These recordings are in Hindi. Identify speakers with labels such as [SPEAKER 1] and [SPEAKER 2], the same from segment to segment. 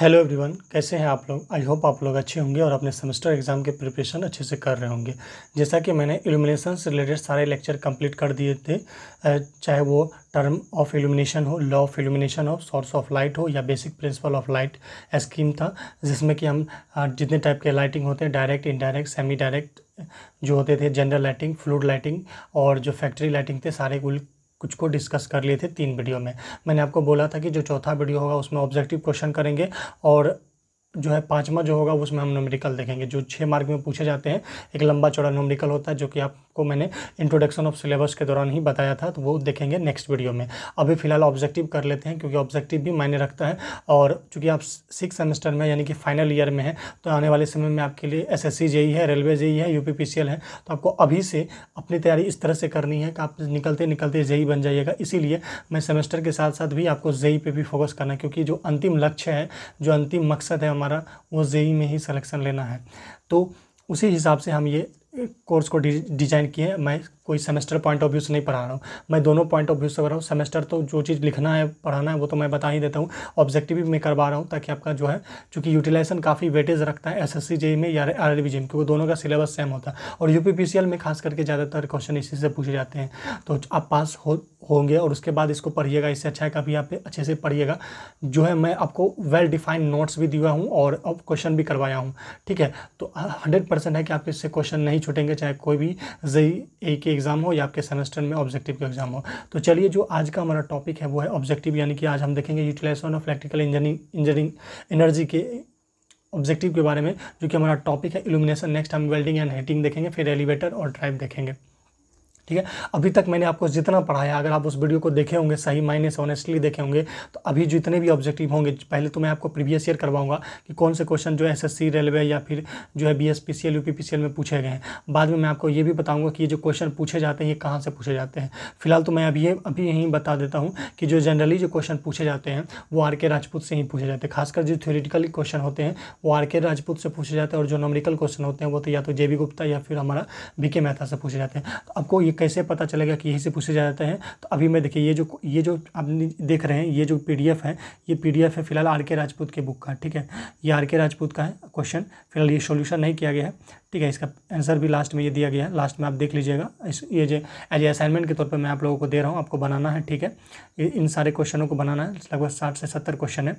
[SPEAKER 1] हेलो एवरीवन कैसे हैं आप लोग आई होप आप लोग अच्छे होंगे और अपने सेमेस्टर एग्ज़ाम के प्रिपरेशन अच्छे से कर रहे होंगे जैसा कि मैंने इल्यूमिनेशन से रिलेटेड सारे लेक्चर कंप्लीट कर दिए थे चाहे वो टर्म ऑफ इल्यूमिनेशन हो लॉ ऑफ इल्यूमिनेशन हो सोर्स ऑफ लाइट हो या basic principle of light scheme था जिसमें कि हम जितने टाइप के लाइटिंग होते हैं डायरेक्ट इनडायरेक्ट सेमी डायरेक्ट जो होते थे जनरल लाइटिंग फ्लूड लाइटिंग और जो फैक्ट्री लाइटिंग थे सारे कुल कुछ को डिस्कस कर लिए थे तीन वीडियो में मैंने आपको बोला था कि जो चौथा वीडियो होगा उसमें ऑब्जेक्टिव क्वेश्चन करेंगे और जो है पाँचवा जो होगा उसमें हम नोमेरिकल देखेंगे जो छः मार्क में पूछे जाते हैं एक लंबा चौड़ा नोमरिकल होता है जो कि आपको मैंने इंट्रोडक्शन ऑफ सिलेबस के दौरान ही बताया था तो वो देखेंगे नेक्स्ट वीडियो में अभी फिलहाल ऑब्जेक्टिव कर लेते हैं क्योंकि ऑब्जेक्टिव भी मायने रखता है और चूँकि आप सिक्स सेमेस्टर में यानी कि फाइनल ईयर में है तो आने वाले समय में आपके लिए एस एस e है रेलवे जेई e है यू है तो आपको अभी से अपनी तैयारी इस तरह से करनी है कि आप निकलते निकलते जेई e बन जाइएगा इसीलिए मैं सेमेस्टर के साथ साथ भी आपको जेई पे भी फोकस करना है क्योंकि जो अंतिम लक्ष्य है जो अंतिम मकसद है हमारा वो जेई में ही सिलेक्शन लेना है तो उसी हिसाब से हम ये कोर्स को डिजाइन किए मैं कोई सेमेस्टर पॉइंट ऑफ व्यू से नहीं पढ़ा रहा हूँ मैं दोनों पॉइंट ऑफ व्यू से कर रहा हूँ सेमेस्टर तो जो चीज़ लिखना है पढ़ाना है वो तो मैं बता ही देता हूँ ऑब्जेक्टिव भी मैं करवा रहा हूँ ताकि आपका जो है चूँकि यूटिलाइजेशन काफ़ी वेटेज रखता है एस एस में या आर में क्योंकि दोनों का सिलेबस सेम होता है और यू में खास करके ज़्यादातर क्वेश्चन इसी से पूछे जाते हैं तो आप पास हो होंगे और उसके बाद इसको पढ़िएगा इससे अच्छा है कभी आप अच्छे से पढ़िएगा जो है मैं आपको वेल डिफाइंड नोट्स भी दिया हूँ और अब क्वेश्चन भी करवाया हूँ ठीक है तो हंड्रेड परसेंट है कि आप इससे क्वेश्चन नहीं छूटेंगे चाहे कोई भी जई ए के एग्ज़ाम हो या आपके सेमेस्टर में ऑब्जेक्टिव का एग्ज़ाम हो तो चलिए जो आज का हमारा टॉपिक है वो है ऑब्जेक्टिव यानी कि आज हम देखेंगे utilization of electrical engineering engineering energy के ऑब्जेक्टिव के बारे में जो कि हमारा टॉपिक है इल्यूमिनेशन नेक्स्ट हम वेल्डिंग एंड हीटिंग देखेंगे फिर एलिवेटर और ड्राइव देखेंगे ठीक है अभी तक मैंने आपको जितना पढ़ाया अगर आप उस वीडियो को देखे होंगे सही मायने से ऑनेस्टली देखे होंगे तो अभी जितने भी ऑब्जेक्टिव होंगे पहले तो मैं आपको प्रीवियस ईयर करवाऊंगा कि कौन से क्वेश्चन जो है एसएससी रेलवे या फिर जो है B S P C L U P P C L में पूछे गए हैं बाद में मैं आपको ये भी बताऊँगा कि ये जो क्वेश्चन पूछे जाते हैं ये कहाँ से पूछे जाते हैं फिलहाल तो मैं अभी अभी यहीं बता देता हूँ कि जो जनरली जो क्वेश्चन पूछे जाते हैं वो आर के राजपूत से ही पूछे जाते हैं खासकर जो थ्योरिटिकल क्वेश्चन होते हैं वो आर के राजपूत से पूछे जाते हैं और जो नॉमरिकल क्वेश्चन होते हैं वो तो या तो जे बी गुप्ता या फिर हमारा बी के मेहता से पूछे जाते हैं तो आपको ये कैसे पता चलेगा कि यहीं से पूछे जाते हैं तो अभी मैं देखिए ये जो ये जो आप देख रहे हैं ये जो पी है ये पी है फिलहाल आर के राजपूत के बुक का ठीक है ये आर के राजपूत का है क्वेश्चन फिलहाल ये सोल्यूशन नहीं किया गया है ठीक है इसका आंसर भी लास्ट में ये दिया गया है लास्ट में आप देख लीजिएगा इस ये जो एज ए असाइनमेंट के तौर पर मैं आप लोगों को दे रहा हूँ आपको बनाना है ठीक है इन सारे क्वेश्चनों को बनाना है लगभग साठ से सत्तर क्वेश्चन है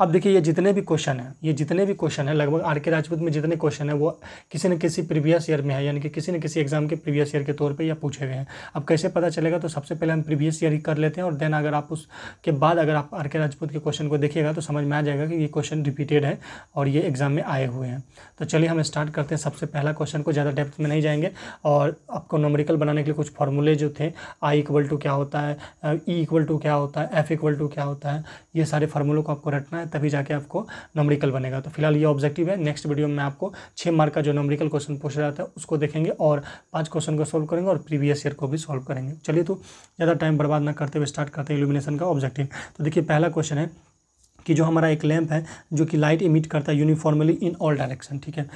[SPEAKER 1] अब देखिए ये जितने भी क्वेश्चन है ये जितने भी क्वेश्चन है लगभग आर के राजपूत में जितने क्वेश्चन है वो किसी न किसी प्रीवियस ईयर में है यानी कि किसी न किसी एग्जाम के प्रीवियस ईयर के तौर पर यह पूछे गए हैं अब कैसे पता चलेगा तो सबसे पहले हम प्रीवियस ईयर ही कर लेते हैं और देन अगर आप उसके बाद अगर आप आर के राजपूत के क्वेश्चन को देखिएगा तो समझ में आ जाएगा कि ये क्वेश्चन रिपीटेड है और ये एग्जाम में आए हुए हैं तो चलिए हम स्टार्ट करते हैं सबसे सबसे पहला क्वेश्चन को ज़्यादा डेप्थ में नहीं जाएंगे और आपको नोमरिकल बनाने के लिए कुछ फॉर्मूले जो थे आई इक्वल टू क्या होता है ई इक्वल टू क्या होता है एफ इक्वल टू क्या होता है ये सारे फार्मूलों को आपको रटना है तभी जाके आपको नोमरिकल बनेगा तो फिलहाल ये ऑब्जेक्टिव है नेक्स्ट वीडियो में आपको छः मार्क का जो नोमरिकल क्वेश्चन पूछ रहा था उसको देखेंगे और पाँच क्वेश्चन को सोल्व करेंगे और प्रीवियस ईयर को भी सोल्व करेंगे चलिए तो ज़्यादा टाइम बर्बाद ना करते हुए स्टार्ट करते हैं इलुमिनेशन का ऑब्जेक्टिव तो देखिए पहला क्वेश्चन है कि जो हमारा एक लैम्प है जो कि लाइट इमिट करता है यूनिफॉर्मली इन ऑल डायरेक्शन ठीक है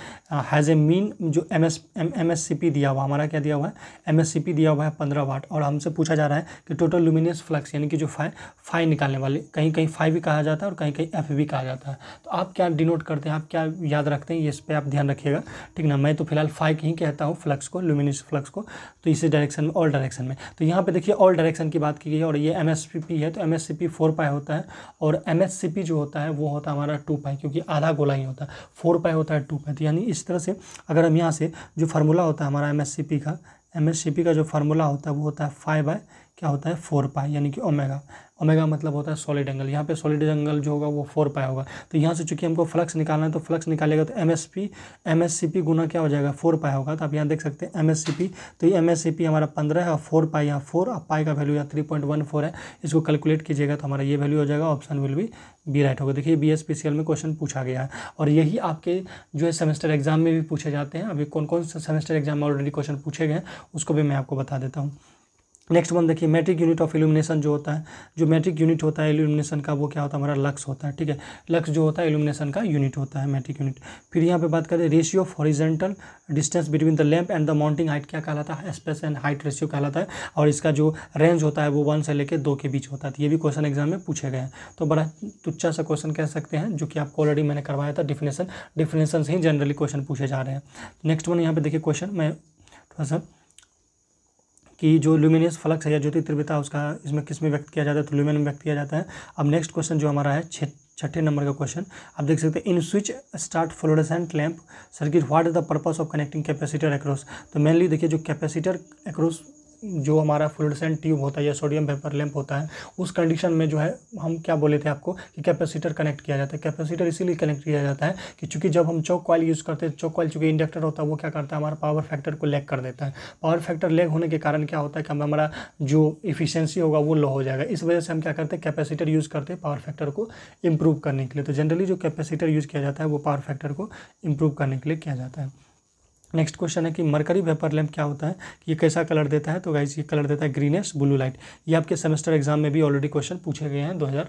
[SPEAKER 1] हैज़ ए मीन जो M S M M S C P दिया हुआ हमारा क्या दिया हुआ है एम एस सी पी दिया हुआ है पंद्रह वाट और हमसे पूछा जा रहा है कि टोटल लुमिनियस फ्लक्स यानी कि जो फाइ फाई निकालने वाले कहीं कहीं फाइव भी कहा जाता है और कहीं कहीं एफ भी कहा जाता है तो आप क्या डिनोट करते हैं आप क्या याद रखते हैं इस पर आप ध्यान रखिएगा ठीक ना मैं तो फिलहाल फाइव ही कहता हूँ फ्लक्स को लुमिनियस फ्लक्स को तो इसी डायरेक्शन में ऑल डायरेक्शन में तो यहाँ पर देखिए ऑल डायरेक्शन की बात की गई है और ये एम एस पी है तो M S C P four पाए होता है और एम एस सी पी जो होता है वो होता है हमारा टू पाई क्योंकि आधा गोला ही होता है फोर पाई होता है टू पाई तो यानी इस तरह से अगर हम यहाँ से जो फार्मूला होता है हमारा एम का एम का जो फार्मूला होता है वो होता है फाइव बाई क्या होता है फोर पाई यानी कि ओमेगा ओमेगा मतलब होता है सॉलिड एंगल यहाँ पे सॉलिड एंगल जो होगा वो फोर पाई होगा तो यहाँ से चूंकि हमको फ्लक्स निकालना है तो फ्लक्स निकालेगा तो M S P M S C P गुना क्या हो जाएगा फोर पाई होगा तो आप यहाँ देख सकते हैं एम एस सी पी तो ये एम एस सी पी हमारा पंद्रह है और फोर पाई यहाँ फोर और पाई का वैल्यू यहाँ थ्री पॉइंट वन फोर है इसको कैलकुलेट कीजिएगा तो हमारा ये वैल्यू हो जाएगा ऑप्शन विल भी बी राइट होगा देखिए B S P C L में क्वेश्चन पूछा गया है और यही आपके जो है सेमेस्टर एग्जाम में भी पूछे जाते हैं अभी कौन कौन से सेमेस्टर एग्जाम में ऑलरेडी क्वेश्चन पूछे गए हैं उसको भी मैं आपको बता देता हूँ नेक्स्ट वन देखिए मैट्रिक यूनिट ऑफ इल्यूमिनेशन जो होता है जो मैट्रिक यूनिट होता है इल्यूमिनेशन का वो क्या होता है हमारा लक्स होता है ठीक है लक्स जो होता है इल्यूमिनेशन का यूनिट होता है मैट्रिक यूनिट फिर यहाँ पे बात करें ratio of horizontal distance between the lamp and the mounting height क्या कहलाता है स्पेस एंड हाइट रेशियो कहलाता है और इसका जो रेंज होता है वो वन से लेकर दो के बीच होता है तो ये भी क्वेश्चन एग्जाम में पूछे गए हैं तो बड़ा तुच्छा सा क्वेश्चन कह सकते हैं जो कि आपको ऑलरेडी मैंने करवाया था डिफिनेशन डिफिनेशन से ही जनरली क्वेश्चन पूछे जा रहे हैं नेक्स्ट वन यहाँ पर देखिए क्वेश्चन मैं थोड़ा सा कि जो ल्यूमिनियस फ्लक्स है या ज्योति तीव्रता उसका इसमें किस में व्यक्त किया जाता है तो ल्यूमिन में व्यक्त किया जाता है अब नेक्स्ट क्वेश्चन जो हमारा है छठे नंबर का क्वेश्चन आप देख सकते हैं in switch start fluorescent lamp circuit what is the purpose of connecting capacitor across तो मेनली देखिए जो कैपेसिटर एक्रॉस जो हमारा फ्लोरेसेंट ट्यूब होता है या सोडियम वेपर लैंप होता है उस कंडीशन में जो है हम क्या बोले थे आपको कि कैपेसिटर कनेक्ट किया जाता है कैपेसिटर इसीलिए कनेक्ट किया जाता है कि चूंकि जब हम चौक कॉल यूज़ करते हैं चौक कॉल चूंकि इंडक्टर होता है वो क्या करता है हमारा पावर फैक्टर को लेग कर देता है पावर फैक्टर लेग होने के कारण क्या होता है कि हमारा जो इफिशियंसी होगा वो लो हो जाएगा इस वजह से हम क्या करते हैं कैपेसिटर यूज़ करते हैं पावर फैक्टर को इम्प्रूव करने के लिए तो जनरली जो कैपेसिटर यूज़ किया जाता है वो पावर फैक्टर को इम्प्रूव करने के लिए किया जाता है नेक्स्ट क्वेश्चन है कि मरकरी वेपर लैम्प क्या होता है कि ये कैसा कलर देता है तो गाइज ये कलर देता है ग्रीनेस ब्लू लाइट ये आपके सेमेस्टर एग्जाम में भी ऑलरेडी क्वेश्चन पूछे गए हैं दो हज़ार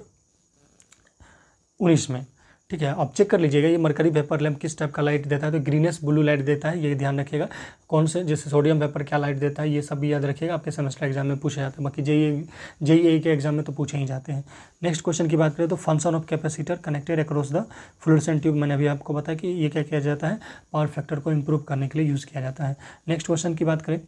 [SPEAKER 1] उन्नीस में ठीक है आप चेक कर लीजिएगा ये मरकरी वेपर लैम्प किस टाइप का लाइट देता है तो ग्रीनेस ब्लू लाइट देता है ये ध्यान रखिएगा कौन से जैसे सोडियम वेपर क्या लाइट देता है ये सब भी याद रखिएगा आपके सेमेस्टर एग्जाम में पूछा जाता है बाकी जेई जेई के एग्जाम में तो पूछे ही जाते हैं नेक्स्ट क्वेश्चन की बात करें तो function of capacitor connected across the fluorescent tube मैंने अभी आपको बताया कि ये क्या किया जाता है पावर फैक्टर को इम्प्रूव करने के लिए यूज़ किया जाता है नेक्स्ट क्वेश्चन की बात करें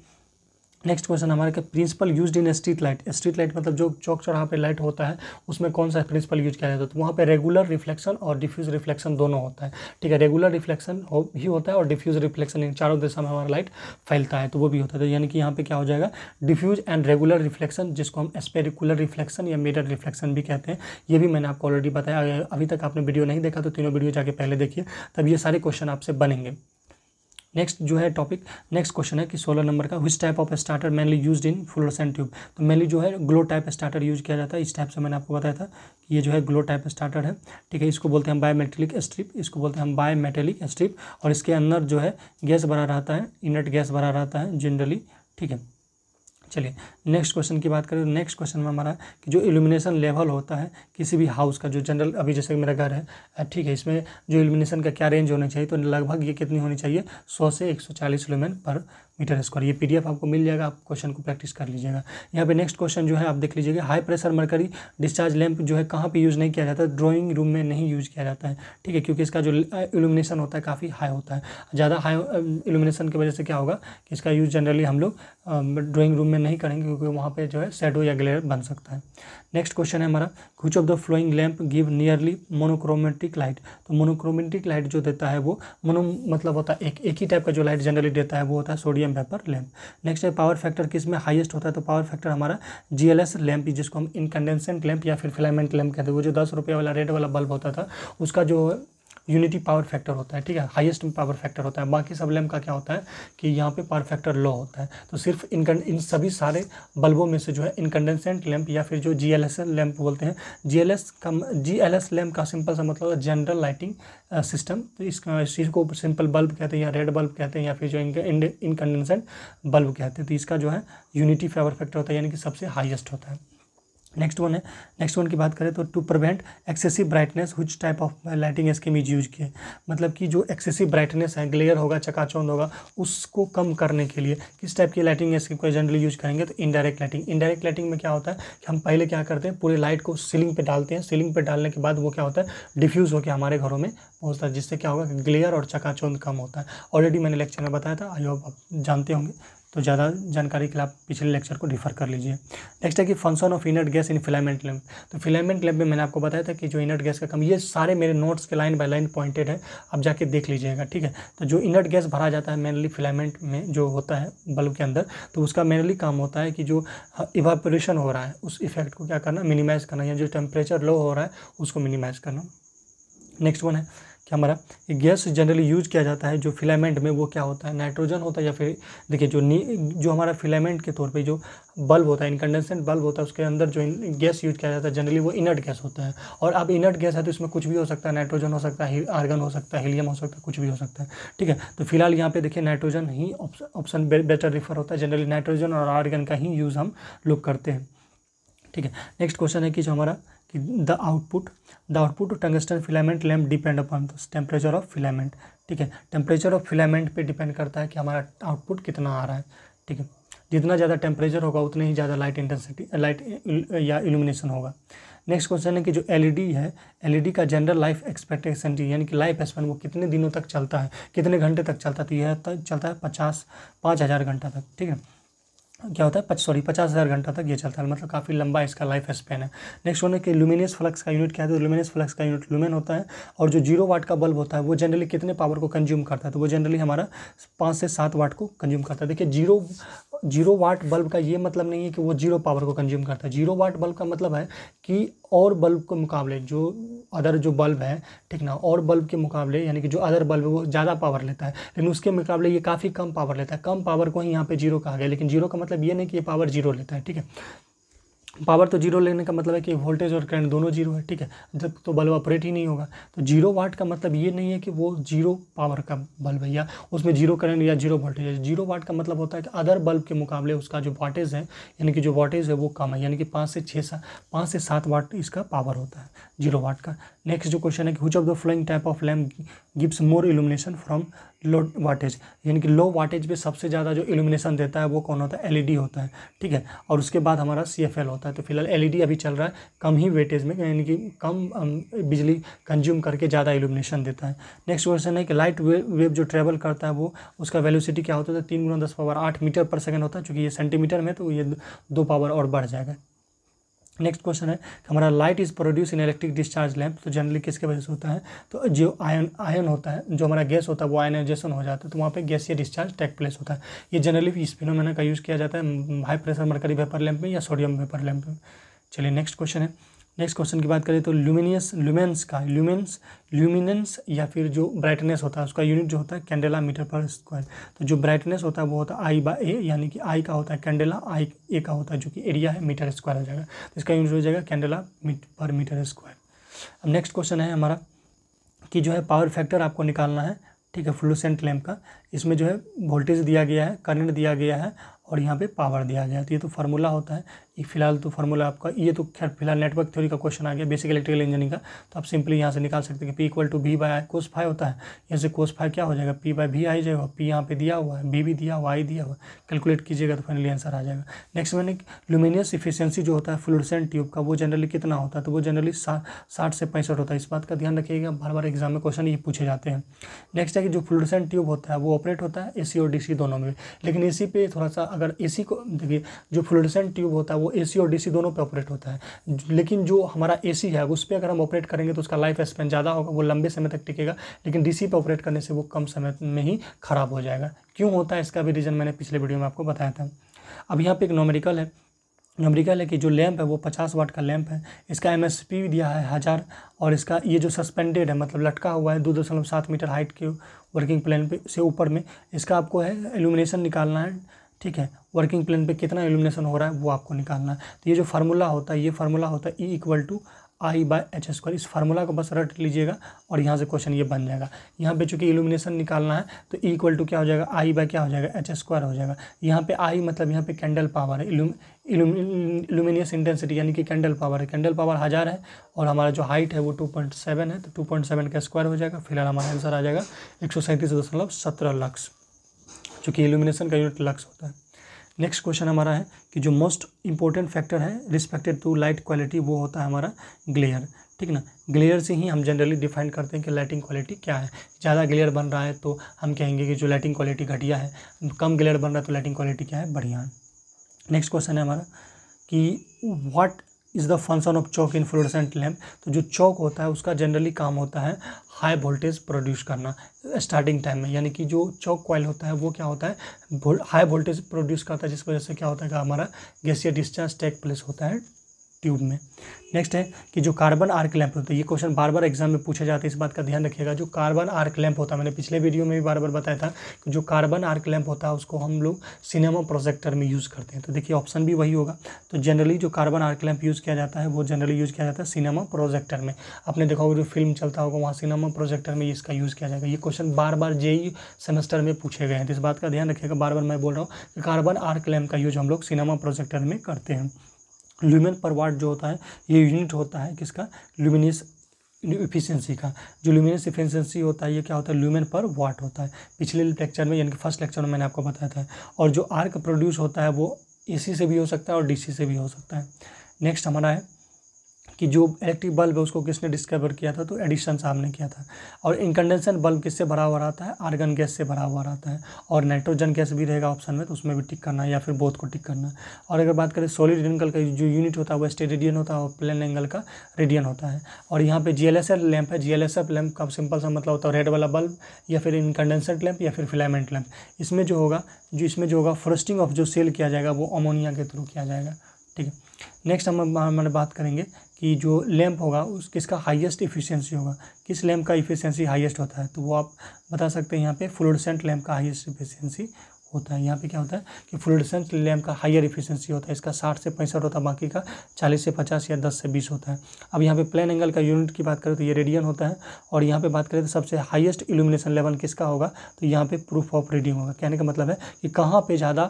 [SPEAKER 1] नेक्स्ट क्वेश्चन हमारे के principle used in street light street light मतलब जो चौक चौराहा पे लाइट होता है उसमें कौन सा प्रिंसिपल यूज किया जाता है तो वहाँ पे रेगुलर रिफ्लेक्शन और डिफ्यूज रिफ्लेक्शन दोनों होता है ठीक है रेगुलर रिफ्लेक्शन हो ही होता है और डिफ्यूज रिफ्लेक्शन इन चारों दिशा में हमारा लाइट फैलता है तो वो भी होता है तो यानी कि यहाँ पे क्या हो जाएगा डिफ्यूज एंड रेगुलर रिफ्लेक्शन जिसको हम स्पेरिकुलर रिफ्लेक्शन या मेडर रिफ्लेक्शन भी कहते हैं ये भी मैंने आपको ऑलरेडी बताया अभी तक आपने वीडियो नहीं देखा तो तीनों वीडियो जाके पहले देखिए तब ये सारे क्वेश्चन आपसे बनेंगे नेक्स्ट जो है टॉपिक नेक्स्ट क्वेश्चन है कि सोलह नंबर का which type of starter mainly use in fluorescent tube तो मेनली जो है ग्लो टाइप स्टार्टर यूज किया जाता है इस टाइप से मैंने आपको बताया था कि ये जो है ग्लो टाइप स्टार्टर है ठीक है इसको बोलते हैं बायोमेट्रिक बायोमेटेलिक स्ट्रिप इसको बोलते हैं हम बायोमेटेलिक स्ट्रिप और इसके अंदर जो है गैस भरा रहता है इनट गैस भरा रहता है जनरली ठीक है चलिए नेक्स्ट क्वेश्चन की बात करें तो नेक्स्ट क्वेश्चन में हमारा कि जो इल्यूमिनेशन लेवल होता है किसी भी हाउस का जो जनरल अभी जैसे मेरा घर है ठीक है इसमें जो इल्यूमिनेशन का क्या रेंज होना चाहिए तो लगभग ये कितनी होनी चाहिए सौ से एक सौ चालीस लुमेन पर मीटर स्क्वायर ये पीडीएफ आपको मिल जाएगा आप क्वेश्चन को प्रैक्टिस कर लीजिएगा यहाँ पे नेक्स्ट क्वेश्चन जो है आप देख लीजिएगा high pressure mercury discharge lamp जो है कहाँ पे यूज़ नहीं किया जाता है ड्राइंग रूम में नहीं यूज़ किया जाता है ठीक है क्योंकि इसका जो इलुमिनेशन होता है काफ़ी हाई होता है ज़्यादा हाई इलुमिनेशन की वजह से क्या होगा कि इसका यूज़ जनरली हम लोग ड्रॉइंग रूम में नहीं करेंगे क्योंकि वहाँ पर जो है शेडो या ग्लेयर बन सकता है नेक्स्ट क्वेश्चन है हमारा कुछ of the following lamp give nearly monochromatic light तो मोनोक्रोमेटिक लाइट जो देता है वो मोनो मतलब होता है एक एक ही टाइप का जो लाइट जनरली देता है वो होता है सोडियम वेपर लैम्प नेक्स्ट है पावर फैक्टर किस में हाइएस्ट होता है तो पावर फैक्टर हमारा जी एल एस लैम्प जिसको हम इनकंडेंसेंट लैम्प या फिर फिलामेंट लैम्प कहते हैं वो जो दस रुपये वाला रेड वाला बल्ब होता था उसका जो यूनिटी पावर फैक्टर होता है ठीक है हाईएस्ट पावर फैक्टर होता है बाकी सब लैम्प का क्या होता है कि यहाँ पे पावर फैक्टर लो होता है तो सिर्फ इनकन इन सभी सारे बल्बों में से जो है इनकंडेंसेंट लैम्प या फिर जो G L S L lamp बोलते हैं जी एल एस का जी एल एस लैम्प का सिंपल सा मतलब जनरल लाइटिंग सिस्टम तो इसका uh, इस चीज़ को सिंपल बल्ब कहते हैं या रेड बल्ब कहते हैं या फिर जो इनकंडेंसेंट बल्ब कहते हैं तो इसका जो है यूनिटी पावर फैक्टर होता है यानी कि सबसे हाइएस्ट होता है नेक्स्ट वन है नेक्स्ट वन की बात करें तो to prevent excessive brightness which type of lighting scheme is use किए मतलब कि जो एक्सेसिव ब्राइटनेस है ग्लेयर होगा चकाचौंध होगा उसको कम करने के लिए किस टाइप की लाइटिंग स्कीम को जनरली यूज करेंगे तो इनडायरेक्ट लाइटिंग इनडायरेक्ट लाइटिंग में क्या होता है कि हम पहले क्या करते हैं पूरे लाइट को सीलिंग पर डालते हैं सीलिंग पर डालने के बाद वो क्या होता है डिफ्यूज़ होकर हमारे घरों में पहुँचता है जिससे क्या होगा ग्लेयर और चकाचौंध कम होता है ऑलरेडी मैंने लेक्चर में बताया था आई होप आप जानते होंगे तो ज़्यादा जानकारी के लिए आप पिछले लेक्चर को रिफर कर लीजिए नेक्स्ट है कि function of inert gas in filament lamp तो फिलामेंट लैम्प में मैंने आपको बताया था कि जो इनर्ट गैस का कम ये सारे मेरे नोट्स के लाइन बाय लाइन पॉइंटेड है आप जाके देख लीजिएगा ठीक है तो जो इनर्ट गैस भरा जाता है मेनली फिलामेंट में जो होता है बल्ब के अंदर तो उसका मेनली काम होता है कि जो इवापोरेशन हाँ, हो रहा है उस इफेक्ट को क्या करना मिनिमाइज़ करना या जो टेम्परेचर लो हो रहा है उसको मिनिमाइज़ करना नेक्स्ट वन है क्या हमारा गैस जनरली यूज किया जाता है जो फिलामेंट में वो क्या होता है नाइट्रोजन होता है या फिर देखिए जो नी जो हमारा फिलामेंट के तौर पे जो बल्ब होता है इनकंडेंसेंट बल्ब होता है उसके अंदर जो गैस यूज किया जाता है जनरली वो इनर्ट गैस होता है और अब इनर्ट गैस है तो इसमें कुछ भी हो सकता है नाइट्रोजन हो सकता है आर्गन हो सकता है हीलियम हो सकता है कुछ भी हो सकता है ठीक है तो फिलहाल यहाँ पे देखिए नाइट्रोजन ही ऑप्शन बेटर रिफर होता है जनरली नाइट्रोजन और आर्गन का ही यूज़ हम लोग करते हैं ठीक है नेक्स्ट क्वेश्चन है कि जो हमारा कि the output the output of tungsten filament lamp depend upon temperature of filament ठीक है टेम्परेचर ऑफ फिलामेंट पे डिपेंड करता है कि हमारा आउटपुट कितना आ रहा है ठीक है जितना ज़्यादा टेम्परेचर होगा उतना ही ज़्यादा लाइट इंटेंसिटी लाइट या इल्यूमिनेशन होगा नेक्स्ट क्वेश्चन है कि जो एलईडी e है एलईडी e का जनरल लाइफ एक्सपेक्टेशन यानी कि लाइफ स्पेन वो कितने दिनों तक चलता है कितने घंटे तक चलता है तो यह तो चलता है पचास पाँच हज़ार घंटा तक ठीक है क्या होता है पच सॉरी पचास हज़ार घंटा तक ये चलता है मतलब काफ़ी लंबा इसका लाइफ स्पेन है नेक्स्ट होने के लुमिनियस फ्लक्स का यूनिट क्या है तो लुमिनियस फ्लक्स का यूनिट लुमेन होता है और जो जीरो वाट का बल्ब होता है वो जनरली कितने पावर को कंज्यूम करता है तो वो जनरली हमारा पाँच से सात वाट को कंज्यूम करता है देखिए जीरो जीरो वाट बल्ब का ये मतलब नहीं है कि वो जीरो पावर को कंज्यूम करता है जीरो वाट बल्ब का मतलब है कि और बल्ब के मुकाबले जो अदर जो बल्ब है ठीक ना और बल्ब के मुकाबले यानी कि जो अदर बल्ब है वो ज़्यादा पावर लेता है लेकिन उसके मुकाबले ये काफ़ी कम पावर लेता है कम पावर को ही यहाँ पे जीरो कहा गया लेकिन जीरो का मतलब ये नहीं कि ये पावर जीरो लेता है ठीक है पावर तो जीरो लेने का मतलब है कि वोल्टेज और करंट दोनों जीरो है ठीक है जब तो बल्ब ऑपरेट ही नहीं होगा तो जीरो वाट का मतलब ये नहीं है कि वो जीरो पावर का बल्ब है या उसमें जीरो करंट या जीरो वोल्टेज है जीरो वाट का मतलब होता है कि अदर बल्ब के मुकाबले उसका जो वाटेज है यानी कि जो वाटेज है वो कम है यानी कि पाँच से छः सा पाँच से सात वाट इसका पावर होता है जीरो वाट का नेक्स्ट जो क्वेश्चन है कि which of the following type of lamp gives more illumination from low wattage यानी कि लो वाटेज पे सबसे ज़्यादा जो इल्यूमिनेशन देता है वो कौन होता है एलईडी e होता है ठीक है और उसके बाद हमारा सीएफएल होता है तो फिलहाल एलईडी e अभी चल रहा है कम ही वेटेज में यानी कि कम बिजली कंज्यूम करके ज़्यादा इल्यूमिनेशन देता है नेक्स्ट क्वेश्चन है कि लाइट वेव जो ट्रेवल करता है वो उसका वैल्यूसिटी क्या होता है तो तीन गुना दस पावर आठ मीटर पर सेकेंड होता है चूँकि ये सेंटीमीटर में तो ये दो पावर और बढ़ जाएगा नेक्स्ट क्वेश्चन है कि हमारा light is produce in electric discharge lamp तो जनरली किसके वजह से होता है तो जो आयन आयन होता है जो हमारा गैस होता है वो आयनाइजेशन हो जाता है तो वहाँ पे या डिस्चार्ज टेक प्लेस होता है ये जनरली इस फिनोमेना का यूज़ किया जाता है high pressure mercury vapour lamp में या सोडियम वेपर लैम्प में चलिए नेक्स्ट क्वेश्चन है नेक्स्ट क्वेश्चन की बात करें तो ल्यूमिनियस ल्यूमेंस का ल्यूमेंस ल्यूमिनेंस या फिर जो ब्राइटनेस होता है उसका यूनिट जो होता है कैंडेला मीटर पर स्क्वायर तो जो ब्राइटनेस होता है वो होता है आई बा ए यानी कि आई का होता है कैंडेला आई ए का होता है जो कि एरिया है मीटर स्क्वायर हो जाएगा तो इसका यूनिट हो जाएगा कैंडेला पर मीटर स्क्वायर अब नेक्स्ट क्वेश्चन है हमारा कि जो है पावर फैक्टर आपको निकालना है ठीक है फ्लूसेंट लैम्प का इसमें जो है वोल्टेज दिया गया है करंट दिया गया है और यहाँ पे पावर दिया गया है तो ये तो फार्मूला होता है ये फिलहाल तो फॉर्मूला आपका ये तो खैर फिलहाल नेटवर्क थ्योरी का क्वेश्चन आ गया बेसिक इलेक्ट्रिकल इंजीनियरिंग का तो आप सिंपली यहाँ से निकाल सकते हैं कि P equal to B by cos five होता है यहाँ से कोस फाइव क्या हो जाएगा पी बाय भी आई जाएगा पी यहाँ पे दिया हुआ है बी भी दिया हुआ आई दिया हुआ कैलकुलेट कीजिएगा तो फाइनली आंसर आ जाएगा नेक्स्ट मैंने लुमिनियस इफिशियंसी जो होता है फ्लूडसेंट ट्यूब का वो जनरली कितना होता है तो वो जनरली साठ से पैंसठ होता है इस बात का ध्यान रखिएगा बार बार एग्जाम में क्वेश्चन ये पूछे जाते हैं नेक्स्ट है कि जो फ्लूडसेंट ट्यूब होता है वो ऑपरेट होता है ए और डी दोनों में लेकिन ए पे थोड़ा सा अगर ए को देखिए जो फ्लूडसेंट ट्यूब होता है वो ए ए और डी दोनों पर ऑपरेट होता है लेकिन जो हमारा ए है उस पर अगर हम ऑपरेट करेंगे तो उसका लाइफ स्पेन ज़्यादा होगा वो लंबे समय तक टिकेगा लेकिन डी पर ऑपरेट करने से वो कम समय में ही ख़राब हो जाएगा क्यों होता है इसका भी रीज़न मैंने पिछले वीडियो में आपको बताया था अब यहाँ पे एक नोमेरिकल है नोमेरिकल है कि जो लैंप है वो पचास वाट का लैंप है इसका एम एस पी दिया है हज़ार और इसका ये जो सस्पेंडेड है मतलब लटका हुआ है दो दशमलव सात मीटर हाइट के वर्किंग प्लेन पे से ऊपर में इसका आपको है एलुमिनेशन निकालना है ठीक है वर्किंग प्लेन पे कितना इल्यूमिनेशन हो रहा है वो आपको निकालना है तो ये जो फार्मूला होता है ये फार्मूला होता है E equal to I by H square इस फार्मूला को बस रट लीजिएगा और यहाँ से क्वेश्चन ये बन जाएगा यहाँ पे चूंकि इल्यूमिनेशन निकालना है तो ई इक्वल टू क्या हो जाएगा आई बाय क्या हो जाएगा एच स्क्वायर हो जाएगा यहाँ पे आई मतलब यहाँ पे कैंडल पावर है इल्यूमिनियस इंटेंसिटी यानी कि कैंडल पावर है कैंडल पावर हज़ार है और हमारा जो हाइट है वो टू पॉइंट सेवन है तो टू पॉइंट सेवन का स्क्वायर हो जाएगा फिलहाल हमारा आंसर आ जाएगा एक सौ सैंतीस दशमलव सत्रह लक्ष चूँकि एल्यूमिनेशन का यूनिट लक्स होता है नेक्स्ट क्वेश्चन हमारा है कि जो मोस्ट इंपॉर्टेंट फैक्टर है रिस्पेक्टेड टू लाइट क्वालिटी वो होता है हमारा ग्लेयर ठीक ना ग्लेयर से ही हम जनरली डिफाइन करते हैं कि लाइटिंग क्वालिटी क्या है ज़्यादा ग्लेयर बन रहा है तो हम कहेंगे कि जो लाइटिंग क्वालिटी घटिया है कम ग्लेयर बन रहा है तो लाइटिंग क्वालिटी क्या है बढ़िया है नेक्स्ट क्वेश्चन है हमारा कि what is the function of choke in fluorescent lamp तो जो चौक होता है उसका जनरली काम होता है हाई वोल्टेज प्रोड्यूस करना स्टार्टिंग टाइम में यानी कि जो चौक कॉयल होता है वो क्या होता है हाई वोल्टेज प्रोड्यूस करता है जिस वजह से क्या होता है कि हमारा गैसियर डिस्चार्ज टेक प्लेस होता है ट्यूब में नेक्स्ट है कि जो कार्बन आर्क लैंप होता है ये क्वेश्चन बार बार एग्जाम में पूछा जाता है इस बात का ध्यान रखिएगा जो कार्बन आर्क लैंप होता है मैंने पिछले वीडियो में भी बार बार बताया था कि जो कार्बन आर्क लैंप होता है उसको हम लोग सिनेमा प्रोजेक्टर में यूज़ करते हैं तो देखिए ऑप्शन भी वही होगा तो जनरली जो कार्बन आर्क लैंप यूज़ किया जाता है वो जनरली यूज़ किया जाता है सिनेमा प्रोजेक्टर में आपने देखा होगा जो फिल्म चलता होगा वहाँ सिनेमा प्रोजेक्टर में इसका यूज़ किया जाएगा ये क्वेश्चन बार बार जेई सेमेस्टर में पूछे गए हैं तो इस बात का ध्यान रखिएगा बार बार मैं बोल रहा हूँ कि कार्बन आर्क लैंप का यूज़ हम लोग सिनेमा प्रोजेक्टर में करते हैं लूमेन पर वाट जो होता है ये यूनिट होता है किसका लुमिनिस इफिशियंसी का जो लुमिनस इफिशियंसी होता है ये क्या होता है लुमेन पर वाट होता है पिछले लेक्चर में यानी कि फर्स्ट लेक्चर में मैंने आपको बताया था और जो आर्क प्रोड्यूस होता है वो ए से भी हो सकता है और डी से भी हो सकता है नेक्स्ट हमारा है कि जो इलेक्ट्रिक बल्ब है उसको किसने डिस्कवर किया था तो एडिशन साहब ने किया था और इनकंडेंसन बल्ब किससे भरा हुआ रहता है आर्गन गैस से भरा हुआ रहता है और नाइट्रोजन गैस भी रहेगा ऑप्शन में तो उसमें भी टिक करना है या फिर बोथ को टिक करना और अगर बात करें सोलिड एंगल का जो यूनिट होता है वो स्टेट रेडियन होता है और प्लेन एंगल का रेडियन होता है और यहाँ पर जी एल लैंप है जी एल लैम्प का सिंपल सा मतलब होता है रेड वाला बल्ब या फिर इनकंडेंसेंट लैम्प या फिर फिलामेंट लैम्प इसमें जो होगा जो इसमें जो होगा फ्रस्टिंग ऑफ जो सेल किया जाएगा वो अमोनिया के थ्रू किया जाएगा ठीक है नेक्स्ट हम हमारे बात करेंगे कि जो लैम्प होगा उस किसका हाईएस्ट इफिशियंसी होगा किस लैम्प का इफिशियंसी हाईएस्ट होता है तो वो आप बता सकते हैं यहाँ पे फ्लोरोसेंट लैम्प का हाईएस्ट इफिशियंसी होता है यहाँ पे क्या होता है कि फ्लोरोसेंट लैम्प का हायर इफिशियंसी होता है इसका साठ से पैंसठ होता है बाकी का चालीस से पचास या दस से बीस होता है अब यहाँ पे प्लेन एंगल का यूनिट की बात करें तो ये रेडियन होता है और यहाँ पे बात करें तो सबसे हाईएस्ट इल्यूमिनेशन लेवल किसका होगा तो यहाँ पे प्रूफ ऑफ रीडिंग होगा कहने का मतलब है कि कहाँ पर ज़्यादा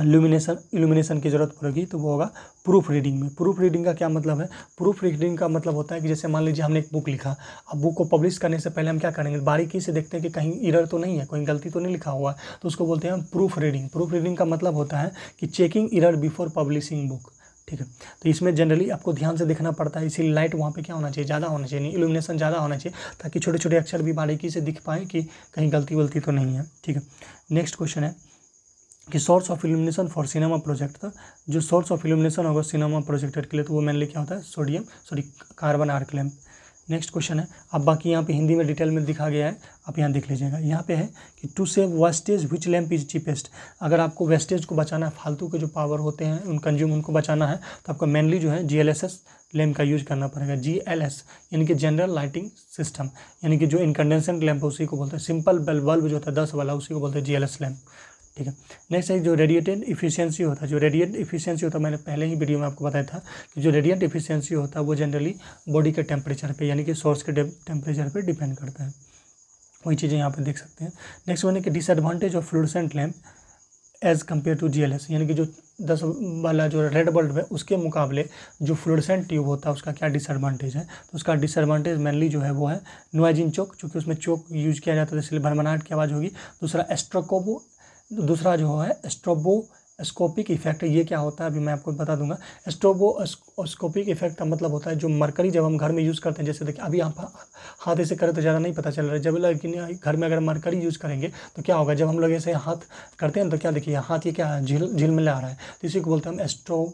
[SPEAKER 1] लुमिनेशन इल्यूमिनेशन की ज़रूरत पड़ेगी तो वो होगा प्रूफ रीडिंग में प्रूफ रीडिंग का क्या मतलब है प्रूफ रीडिंग का मतलब होता है कि जैसे मान लीजिए हमने एक बुक लिखा अब बुक को पब्लिश करने से पहले हम क्या करेंगे बारीकी से देखते हैं कि कहीं इरर तो नहीं है कोई गलती तो नहीं लिखा हुआ है तो उसको बोलते हैं प्रूफ रीडिंग प्रूफ रीडिंग का मतलब होता है कि checking error before publishing book ठीक है तो इसमें जनरली आपको ध्यान से देखना पड़ता है इसीलिए लाइट वहाँ पे क्या होना चाहिए ज़्यादा होना चाहिए नहीं इल्यूमिनेशन ज़्यादा होना चाहिए ताकि छोटे छोटे अक्षर भी बारीकी से दिख पाए कि कहीं गलती वलती तो नहीं है ठीक है नेक्स्ट क्वेश्चन है कि source of illumination for cinema project था जो सोर्स ऑफ इल्यूमिनेशन होगा सिनेमा प्रोजेक्टर के लिए तो वो मैंने क्या होता है sodium sorry carbon arc lamp next question है अब बाकी यहाँ पे हिंदी में डिटेल में दिखा गया है आप यहाँ देख लीजिएगा यहाँ पे है कि to save wastage which lamp is cheapest अगर आपको वेस्टेज को बचाना है फालतू के जो पावर होते हैं उन कंज्यूम उनको बचाना है तो आपको मेनली जो है G L S S lamp का यूज करना पड़ेगा जी एल एस यानी कि जनरल लाइटिंग सिस्टम यानी कि जो इनकंडेंसेंट लैम्प है उसी को बोलते हैं सिंपल बल्ब जो होता है दस वाला उसी को बोलते हैं जी एल एस लैम्प ठीक है नेक्स्ट है जो रेडिएटेड इफिशियंसी होता है जो रेडिएंट इफिशियंसी होता है मैंने पहले ही वीडियो में आपको बताया था कि जो रेडिएंट इफिशियंसी होता है वो जनरली बॉडी के टेम्परेचर पे यानी कि सोर्स के टेम्परेचर पे डिपेंड करता है वही चीज़ें यहाँ पर देख सकते हैं नेक्स्ट वन है कि disadvantage of fluorescent lamp as compare to G यानी कि जो दस वाला जो रेड बल्ब है उसके मुकाबले जो फ्लोरसेंट ट्यूब होता है उसका क्या डिसएडवांटेज है तो उसका डिसएडवांटेज मेनली जो है वो है नोएजिन चौक चूँकि उसमें चौक यूज किया जाता है तो इसलिए भरमनाहट की आवाज़ होगी दूसरा एस्ट्रोकोबो दूसरा जो है स्ट्रोबो स्कोपिक इफेक्ट ये क्या होता है अभी मैं आपको बता दूंगा स्ट्रोबोस्कोपिक इफेक्ट का मतलब होता है जो मरकरी जब हम घर में यूज़ करते हैं जैसे देखिए अभी आप हाथ ऐसे करें तो ज़्यादा नहीं पता चल रहा है जब लेकिन घर में अगर मरकरी यूज़ करेंगे तो क्या होगा जब हम लोग ऐसे हाथ करते हैं तो क्या देखिए हाथ ये क्या झील झील में आ रहा है तो इसी को बोलते हैं हम astro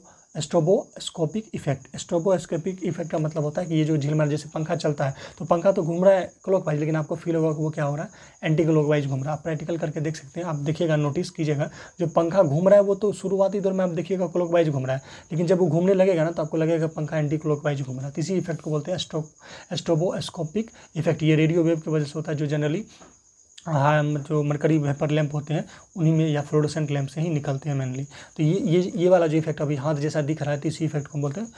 [SPEAKER 1] stroboscopic effect stroboscopic effect का मतलब होता है कि ये जो झिलमिल जैसे पंखा चलता है तो पंखा तो घूम रहा है क्लॉकवाइज वाइज लेकिन आपको फील होगा कि वो क्या हो रहा है एंटी क्लॉकवाइज वाइज घूम रहा है आप प्रैक्टिकल करके देख सकते हैं आप देखिएगा नोटिस कीजिएगा जो पंखा घूम रहा है वो तो शुरुआती दौर में आप देखिएगा क्लॉकवाइज वाइज घूम रहा है लेकिन जब वो घूमने लगेगा ना तो आपको लगेगा पंखा एंटी क्लॉक वाइज घूम रहा है तो इसी इफेक्ट को बोलते हैं स्ट्रो स्ट्रोबोस्कोपिक इफेक्ट ये रेडियो वेव की वजह से होता है जो जनरली हाँ, हाँ जो मरकरी वेपर लैंप होते हैं उन्हीं में या फ्लोरोसेंट लैंप से ही निकलते हैं मेनली तो ये ये ये वाला जो इफेक्ट अभी हाथ जैसा दिख रहा है तो इसी इफेक्ट को बोलते हैं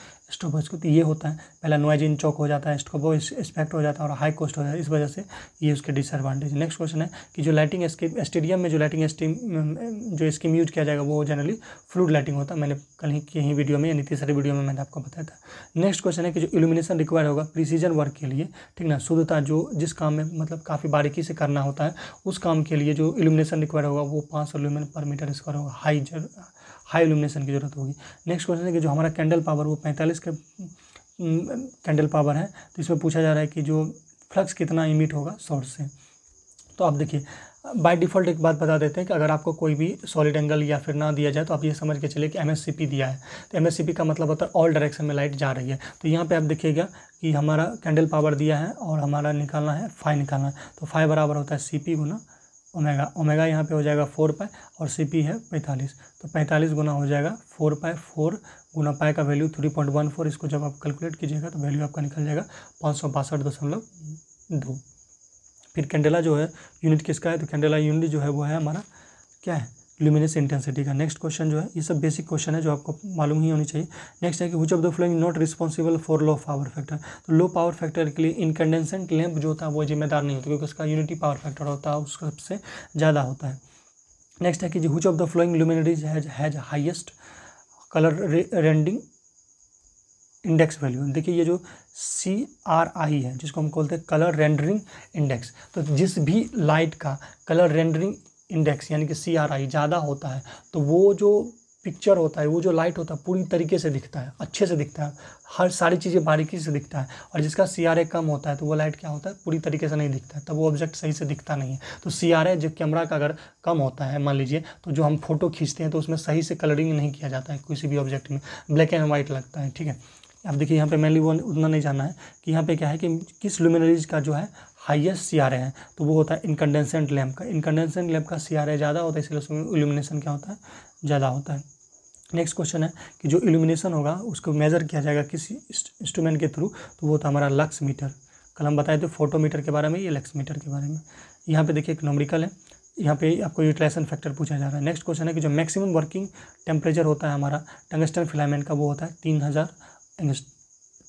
[SPEAKER 1] तो ये होता है पहला नॉइज इन चौक हो जाता है स्टोबो एक्सपेक्ट हो जाता है और हाई कॉस्ट हो जाता है इस वजह से ये उसके डिसएडवांटेज नेक्स्ट क्वेश्चन है कि जो लाइटिंग स्टेडियम में जो लाइटिंग जो स्कीम यूज किया जाएगा वो जनरली फ्लूड लाइटिंग होता है मैंने कल ही कहीं वीडियो में या नीति सारी वीडियो में मैंने आपको बताया था नेक्स्ट क्वेश्चन है कि जो इल्यूमिनेशन रिक्वायर होगा प्रिसीजन वर्क के लिए ठीक ना शुद्धता जो जिस काम में मतलब काफ़ी बारीकी से करना होता है उस काम के लिए जो इल्यूमिनेशन रिक्वायर होगा वो पाँच सौ लुमेन पर मीटर स्क्वायर होगा हाई हाई इल्यूमिनेशन की जरूरत होगी नेक्स्ट क्वेश्चन है कि जो हमारा कैंडल पावर वो पैंतालीस के कैंडल पावर है तो इसमें पूछा जा रहा है कि जो फ्लक्स कितना इमिट होगा सोर्स से तो आप देखिए बाय डिफ़ॉल्ट एक बात बता देते हैं कि अगर आपको कोई भी सॉलिड एंगल या फिर ना दिया जाए तो आप ये समझ के चलिए कि एम दिया है तो एम का मतलब होता है ऑल डायरेक्शन में लाइट जा रही है तो यहाँ पे आप देखिएगा कि हमारा कैंडल पावर दिया है और हमारा निकालना है फाइव निकालना है तो फाइव बराबर होता है सी पी गुना ओमेगा ओमेगा यहाँ पे हो जाएगा फोर पाए और सी पी है पैंतालीस तो पैंतालीस गुना हो जाएगा फोर पाए फोर गुना पाए का value three point one four इसको जब आप कैलकुलेट कीजिएगा तो वैल्यू आपका निकल जाएगा पाँच सौ बासठ दशमलव दो फिर कैंडेला जो है यूनिट किसका है तो कैंडेला यूनिट जो है वो है हमारा क्या है ल्यूमिनस इंटेंसिटी का नेक्स्ट क्वेश्चन जो है ये सब बेसिक क्वेश्चन है जो आपको मालूम ही होनी चाहिए नेक्स्ट है कि which of the following not responsible for low power factor तो लो पावर फैक्टर के लिए इनकंडेंसेंट लैंप जो होता है वो जिम्मेदार नहीं होता क्योंकि उसका यूनिटी पावर फैक्टर होता है उसका सबसे ज़्यादा होता है नेक्स्ट है कि which of the following luminaries has has highest colour rendering index value देखिए ये जो सी आर आई है जिसको हम बोलते हैं कलर रेंडरिंग इंडेक्स तो जिस भी लाइट का कलर रेंडरिंग इंडेक्स यानी कि सी आर आई ज़्यादा होता है तो वो जो पिक्चर होता है वो जो लाइट होता है पूरी तरीके से दिखता है अच्छे से दिखता है हर सारी चीज़ें बारीकी से दिखता है और जिसका सी आर ए कम होता है तो वो लाइट क्या होता है पूरी तरीके से नहीं दिखता है तब वो ऑब्जेक्ट सही से दिखता नहीं है तो सी आर ए जो कैमरा का अगर कम होता है मान लीजिए तो जो हम फोटो खींचते हैं तो उसमें सही से कलरिंग नहीं किया जाता है किसी भी ऑब्जेक्ट में ब्लैक एंड वाइट लगता है ठीक है अब देखिए यहाँ पे मैंने वो उतना नहीं जाना है कि यहाँ पे क्या है कि किस लुमिनरीज का जो है हाईएस्ट सी आर है तो वो होता है इनकंडेंसेंट लैम्प का इनकंडेंसेंट लैम्प का सी आर ज़्यादा होता है इसलिए उसमें इल्यूमिनेशन क्या होता है ज़्यादा होता है नेक्स्ट क्वेश्चन है कि जो इल्यूमिनेशन होगा उसको मेज़र किया जाएगा किसी इंस्ट्रूमेंट के थ्रू तो वो होता है हमारा लक्स मीटर कल हम बताए थे फोटोमीटर के बारे में या लक्स मीटर के बारे में यहाँ पे देखिए एक नॉमरिकल है यहाँ पे आपको यूटिलाइजेशन फैक्टर पूछा जा रहा है नेक्स्ट क्वेश्चन है कि जो मैक्सिमम वर्किंग टेम्परेचर होता है हमारा टंगस्टन फिलामेंट का वो होता है तीन हज़ार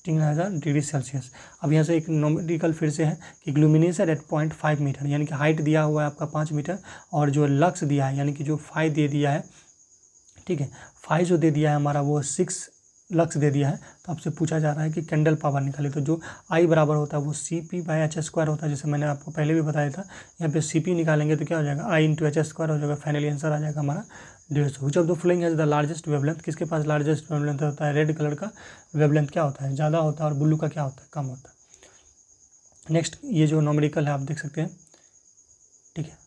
[SPEAKER 1] तीन हज़ार डिग्री सेल्सियस अब यहाँ से एक नोमेडिकल फिर से है कि illumination at point five metre यानी कि हाइट दिया हुआ है आपका पाँच मीटर और जो लक्स दिया है यानी कि जो फाइव दे दिया है ठीक है फाइव जो दे दिया है हमारा वो सिक्स लक्स दे दिया है तो आपसे पूछा जा रहा है कि कैंडल पावर निकाले तो जो आई बराबर होता है वो C P by H square होता है जैसे मैंने आपको पहले भी बताया था यहाँ पे सी पी निकालेंगे तो क्या हो जाएगा आई इंटू एच स्क्वायर हो जाएगा फाइनली आंसर आ जाएगा हमारा डेढ़ सौ which of the following has the largest wavelength किसके पास लार्जेस्ट वेवलेंथ होता है रेड कलर का वेवलेंथ क्या होता है ज़्यादा होता है और ब्लू का क्या होता है कम होता है नेक्स्ट ये जो नॉमरिकल है आप देख सकते हैं ठीक है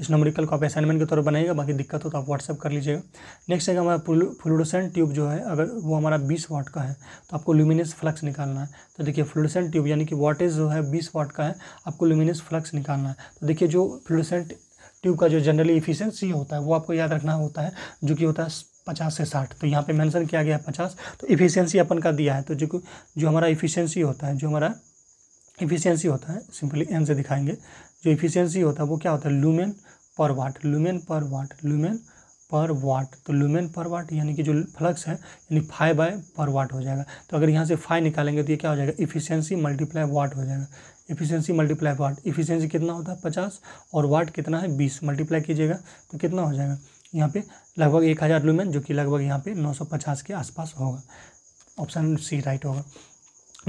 [SPEAKER 1] इस नॉमरिकल को आप असाइनमेंट के तौर पर बनाइएगा बाकी दिक्कत हो तो आप व्हाट्सअप कर लीजिएगा नेक्स्ट है हमारा फ्लूडोसेंट ट्यूब जो है अगर वो हमारा बीस वाट का है तो आपको ल्यूमिनस फ्लक्स निकालना है तो देखिए फ्लूडोसेंट ट्यूब यानी कि वाटेज जो है बीस वाट का है आपको ल्यूमिनस फ्लक्स निकालना है तो देखिए जो फ्लूडोसेंट ट्यूब का जो जनरली इफिशियंसी होता है वो आपको याद रखना होता है जो कि होता है पचास से साठ तो यहाँ पे मेंशन किया गया है पचास तो इफिशियंसी अपन का दिया है तो जो जो हमारा इफिशियंसी होता है जो हमारा इफिशियंसी होता है सिंपली एन से दिखाएंगे जो इफिशियंसी होता है वो क्या होता है लूमेन पर वाट लूमेन पर वाट लूमेन पर वाट तो लूमेन पर वाट यानी कि जो फ्लक्स है यानी फाइव बाय पर वाट हो जाएगा तो अगर यहाँ से फाइव निकालेंगे तो ये क्या हो जाएगा इफिशियंसी मल्टीप्लाई वाट हो जाएगा इफिशियंसी मल्टीप्लाई वाट इफिशियंसी कितना होता है पचास और वाट कितना है बीस मल्टीप्लाई कीजिएगा तो कितना हो जाएगा यहाँ पे लगभग एक हज़ार लुमेन जो कि लगभग यहाँ पे पचास के आसपास होगा ऑप्शन सी राइट होगा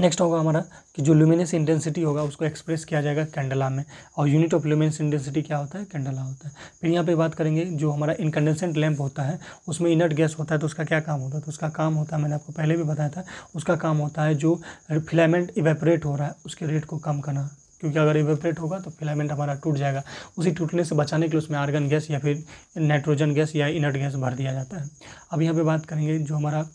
[SPEAKER 1] नेक्स्ट होगा हमारा कि जो लुमिनस इंटेंसिटी होगा उसको एक्सप्रेस किया जाएगा कैंडला में और यूनिट ऑफ लुमिनस इंटेंसिटी क्या होता है कैंडला होता है फिर यहाँ पे बात करेंगे जो हमारा इनकंडेंसेंट लैंप होता है उसमें इनर्ट गैस होता है तो उसका क्या काम होता है तो उसका काम होता है मैंने आपको पहले भी बताया था उसका काम होता है जो फिलामेंट इवेपरेट हो रहा है उसके रेट को कम करना क्योंकि अगर इवेपरेट होगा तो फिलामेंट हमारा टूट जाएगा उसी टूटने से बचाने के लिए उसमें आर्गन गैस या फिर नाइट्रोजन गैस या इनर्ट गैस भर दिया जाता है अब यहाँ पर बात करेंगे जो हमारा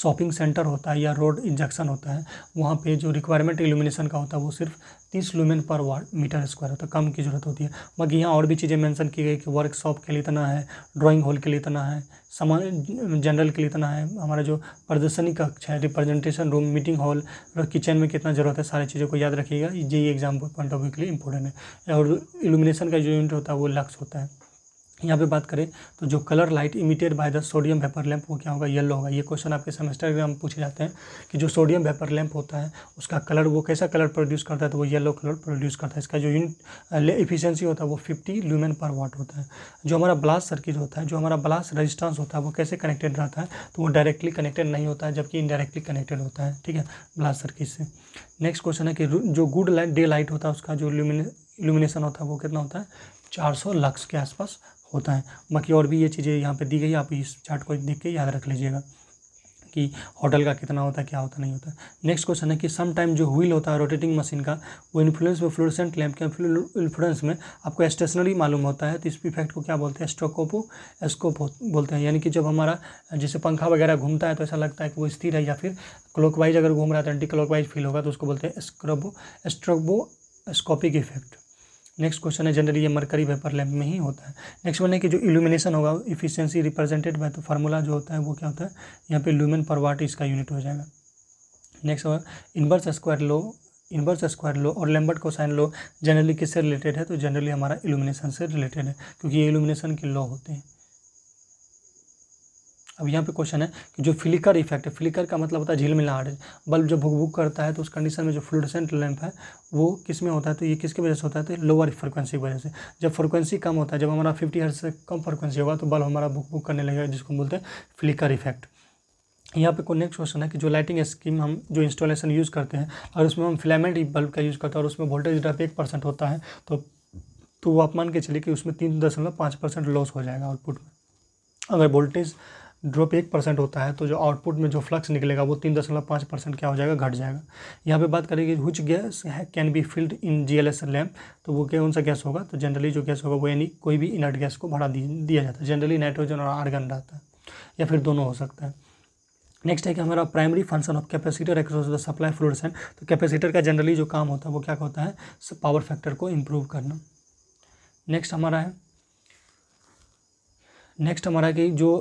[SPEAKER 1] शॉपिंग सेंटर होता है या रोड इंजेक्शन होता है वहाँ पे जो रिक्वायरमेंट इल्यूमिनेशन का होता है वो सिर्फ तीस लूमेन पर वार्ड मीटर स्क्वायर होता है कम की ज़रूरत होती है बाकी यहाँ और भी चीज़ें मेंशन की गई कि वर्कशॉप के लिए इतना है ड्राइंग हॉल के लिए इतना है सामान जनरल के लिए इतना है हमारा जो प्रदर्शनी कक्ष है रिप्रेजेंटेशन रूम मीटिंग हॉल और किचन में कितना ज़रूरत है सारी चीज़ों को याद रखिएगा ये एग्जाम पॉइंट ऑफ व्यू के लिए इंपॉर्टेंट है और इल्यूमिनेशन का जो यूनिट होता है वो लक्ष्य होता है यहाँ पे बात करें तो जो colour light emitted by the sodium vapour lamp वो क्या होगा येलो होगा ये क्वेश्चन आपके सेमेस्टर में हम पूछे जाते हैं कि जो सोडियम वेपर लैंप होता है उसका कलर वो कैसा कलर प्रोड्यूस करता है तो वो येलो कलर प्रोड्यूस करता है इसका जो यूनिट इफिशियंसी होता है वो फिफ्टी लूमेन पर वाट होता है जो हमारा ब्लास्ट सर्किट होता है जो हमारा ब्लास्ट रजिस्टेंस होता है वो कैसे कनेक्टेड रहता है तो वो डायरेक्टली कनेक्टेड नहीं होता है जबकि इनडायरेक्टली कनेक्टेड होता है ठीक है ब्लास्ट सर्किट से नेक्स्ट क्वेश्चन है कि जो गुड लाइट डे लाइट होता है उसका जो ल्यूमिनेशन होता है वो कितना होता है चार सौ लक्स के आसपास होता है बाकी और भी ये चीज़ें यहाँ पे दी गई आप इस चार्ट को देख के याद रख लीजिएगा कि होटल का कितना होता है क्या होता नहीं होता नेक्स्ट क्वेश्चन है कि सम टाइम जो व्हील होता है रोटेटिंग मशीन का वो इन्फ्लुएंस में फ्लोरसेंट लैम्प के इन्फ्लुएंस में आपको स्टेशनरी मालूम होता है तो इस इफेक्ट को क्या बोलते हैं स्टोकोपो स्कोप बोलते हैं यानी कि जब हमारा जैसे पंखा वगैरह घूमता है तो ऐसा लगता है कि वो स्थिर है या फिर क्लॉकवाइज अगर घूम रहा है तो एंटी क्लॉकवाइज फील होगा तो उसको बोलते हैं स्क्रबो stroboscopic effect next question है जनरली ये मरकरी वेपर लैम्प में ही होता है नेक्स्ट वन है कि जो इल्यूमिनेशन होगा इफिशियंसी रिप्रेजेंटेड बाय तो फार्मूला जो होता है वो क्या होता है यहाँ पे लूमेन पर वाट इसका यूनिट हो जाएगा next inverse square law inverse square law और लेम्बर्ट कोसाइन लो जनरली किससे रिलेटेड है तो जनरली हमारा इल्यूमिनेशन से रिलेटेड है क्योंकि ये इल्यूमिनेशन के लॉ होते हैं अब यहाँ पे क्वेश्चन है कि जो फ्लिकर इफेक्ट है फ्लिकर का मतलब होता है झील झिलमिलाहट बल्ब जब भुक भुक करता है तो उस कंडीशन में जो फ्लूडसेंट लैंप है वो किस में होता है तो ये किसकी वजह से होता है तो लोअर फ्रिक्वेंसी की वजह से जब फ्रिक्वेंसी कम होता है जब हमारा फिफ्टी हर्ट से कम फ्रिक्वेंसी होगा तो बल्ब हमारा भुक भुक करने लगेगा जिसको बोलते हैं फ्लिकर इफेक्ट यहाँ पे को नेक्स्ट क्वेश्चन है कि जो लाइटिंग स्कीम हम जो इंस्टॉलेशन यूज़ करते हैं और उसमें हम फिलामेंट बल्ब का यूज़ करते हैं और उसमें वोल्टेज ड्रॉप एक परसेंट होता है तो तो वो आप मान के चलिए कि उसमें तीन दशमलव पाँच परसेंट लॉस हो जाएगा आउटपुट में अगर वोल्टेज ड्रॉप एक परसेंट होता है तो जो आउटपुट में जो फ्लक्स निकलेगा वो तीन दशमलव पाँच परसेंट क्या हो जाएगा घट जाएगा यहाँ पे बात करेंगे हुच गैस है can be filled in G L S lamp तो वो कौन सा गैस होगा तो जनरली जो गैस होगा वो यानी कोई भी इनर्ट गैस को भरा दिया जाता है जनरली नाइट्रोजन और आर्गन रहता है या फिर दोनों हो सकता है नेक्स्ट है कि हमारा primary function of capacitor across the supply fluorescent तो कैपेसिटर का जनरली जो काम होता है वो क्या होता है पावर फैक्टर को इम्प्रूव करना नेक्स्ट हमारा है नेक्स्ट हमारा कि जो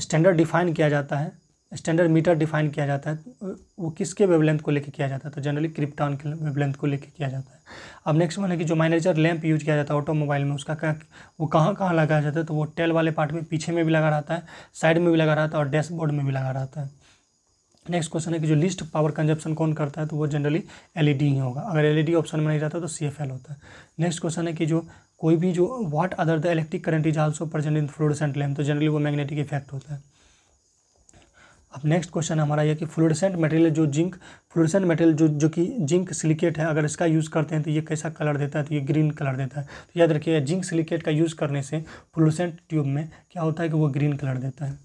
[SPEAKER 1] स्टैंडर्ड डिफाइन किया जाता है स्टैंडर्ड मीटर डिफाइन किया जाता है वो किसके वेवलेंथ को लेके किया जाता है तो जनरली क्रिप्टॉन के वेवलेंथ को लेके किया जाता है अब नेक्स्ट वन है कि जो माइनेचर लैंप यूज किया जाता है ऑटोमोबाइल में उसका क्या वो कहाँ कहाँ लगाया जाता है तो वो टेल वाले पार्ट में पीछे में भी लगा रहता है साइड में भी लगा रहता है और डैशबोर्ड में भी लगा रहता है नेक्स्ट क्वेश्चन है कि जो लिस्ट पावर कंजप्शन कौन करता है तो वो जनरली एलईडी ही होगा अगर एलईडी ऑप्शन में नहीं रहता तो सी होता है नेक्स्ट क्वेश्चन है कि जो कोई भी जो what other the electric current is also present in fluorescent lamp तो जनरली वो मैग्नेटिक इफेक्ट होता है अब नेक्स्ट क्वेश्चन हमारा यह कि फ्लोरोसेंट मटेरियल जो जिंक फ्लोरोसेंट मटेरियल जो जो कि जिंक सिलिकेट है अगर इसका यूज़ करते हैं तो ये कैसा कलर देता है तो ये ग्रीन कलर देता है तो याद रखिए जिंक सिलिकेट का यूज़ करने से फ्लोरोसेंट ट्यूब में क्या होता है कि वो ग्रीन कलर देता है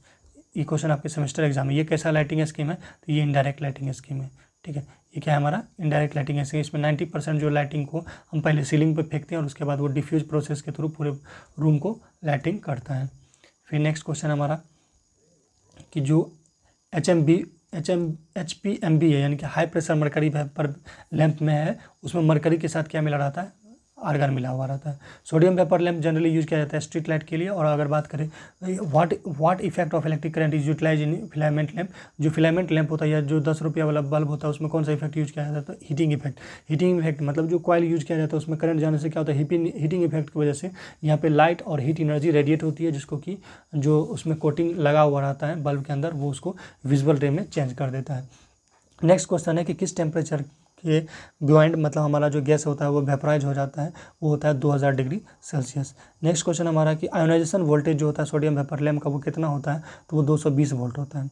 [SPEAKER 1] ये क्वेश्चन आपके सेमेस्टर एग्जाम में ये कैसा लाइटिंग स्कीम है तो ये इनडायरेक्ट लाइटिंग स्कीम है ठीक है ये क्या है हमारा इनडायरेक्ट लाइटिंग ऐसे इसमें नाइन्टी परसेंट जो लाइटिंग को हम पहले सीलिंग पर फेंकते हैं और उसके बाद वो डिफ्यूज प्रोसेस के थ्रू पूरे रूम को लाइटिंग करता है फिर नेक्स्ट क्वेश्चन हमारा कि जो H M B H M H P M B है यानी कि high pressure mercury vapour lamp में है उसमें मरकरी के साथ क्या मिला रहता है आर्गन मिला हुआ रहता है sodium vapour lamp generally use किया जाता है स्ट्रीट लाइट के लिए और अगर बात करें what what effect of electric current is utilise in filament lamp जो फिलामेंट लैम्प होता है या जो दस रुपया वाला बल्ब होता है उसमें कौन सा इफेक्ट यूज किया जाता है हीटिंग इफेक्ट हीटिंग इफेक्ट मतलब जो कॉल यूज किया जाता है उसमें करंट जाने से क्या होता है हीटिंग इफेक्ट की वजह से यहाँ पर लाइट और हीट एनर्जी रेडिएट होती है जिसको कि जो उसमें कोटिंग लगा हुआ रहता है बल्ब के अंदर वो उसको विजुअल रे में चेंज कर देता है नेक्स्ट क्वेश्चन है कि किस टेम्परेचर के ब्लाइंड मतलब हमारा जो गैस होता है वो वेपराइज हो जाता है वो होता है 2000 डिग्री सेल्सियस नेक्स्ट क्वेश्चन हमारा कि आयोनाइजेशन वोल्टेज जो होता है सोडियम वेपर लैम्प का वो कितना होता है तो वो 220 वोल्ट होता है